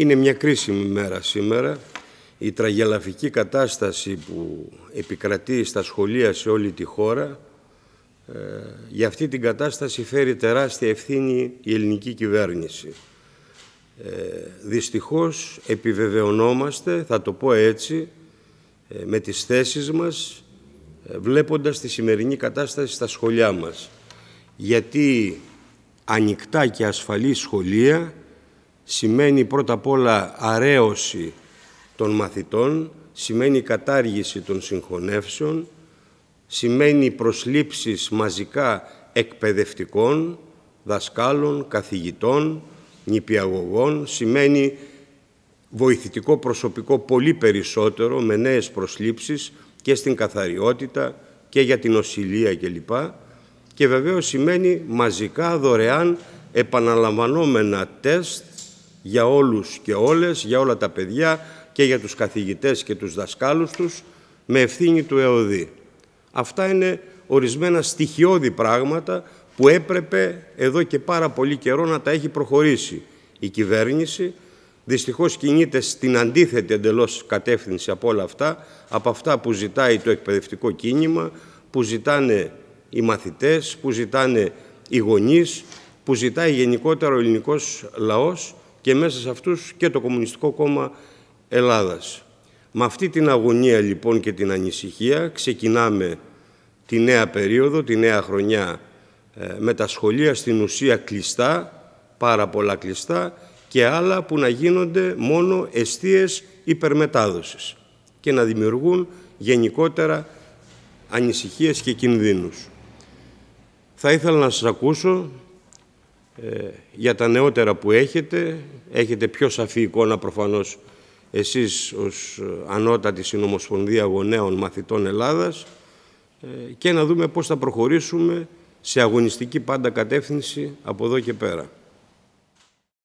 Είναι μια κρίσιμη μέρα σήμερα. Η τραγελαφική κατάσταση που επικρατεί στα σχολεία σε όλη τη χώρα, ε, για αυτή την κατάσταση φέρει τεράστια ευθύνη η ελληνική κυβέρνηση. Ε, δυστυχώς επιβεβαιωνόμαστε, θα το πω έτσι, ε, με τις θέσεις μας, βλέποντας τη σημερινή κατάσταση στα σχολιά μας. Γιατί ανοιχτά και ασφαλή σχολεία σημαίνει πρώτα απ' όλα αρέωση των μαθητών, σημαίνει κατάργηση των συγχωνεύσεων, σημαίνει προσλήψεις μαζικά εκπαιδευτικών, δασκάλων, καθηγητών, νηπιαγωγών, σημαίνει βοηθητικό προσωπικό πολύ περισσότερο με νέες προσλήψεις και στην καθαριότητα και για την οσηλεία κλπ. Και βεβαίως σημαίνει μαζικά δωρεάν επαναλαμβανόμενα τεστ για όλους και όλες, για όλα τα παιδιά και για τους καθηγητές και τους δασκάλους τους, με ευθύνη του ΕΟΔΗ. Αυτά είναι ορισμένα στοιχειώδη πράγματα που έπρεπε εδώ και πάρα πολύ καιρό να τα έχει προχωρήσει η κυβέρνηση. Δυστυχώς κινείται στην αντίθετη εντελώς κατεύθυνση από όλα αυτά, από αυτά που ζητάει το εκπαιδευτικό κίνημα, που ζητάνε οι μαθητές, που ζητάνε οι γονείς, που ζητάει γενικότερα ο ελληνικός λαός και μέσα σε αυτούς και το Κομμουνιστικό Κόμμα Ελλάδας. Με αυτή την αγωνία λοιπόν και την ανησυχία ξεκινάμε τη νέα περίοδο, τη νέα χρονιά ε, με τα σχολεία στην ουσία κλειστά, πάρα πολλά κλειστά και άλλα που να γίνονται μόνο εστίες υπερμετάδοσης και να δημιουργούν γενικότερα ανησυχίες και κινδύνους. Θα ήθελα να σας ακούσω ε, για τα νεότερα που έχετε. Έχετε πιο σαφή εικόνα προφανώς εσείς ως ε, ανώτατη συνομοσπονδία γονέων μαθητών Ελλάδας ε, και να δούμε πώς θα προχωρήσουμε σε αγωνιστική πάντα κατεύθυνση από εδώ και πέρα.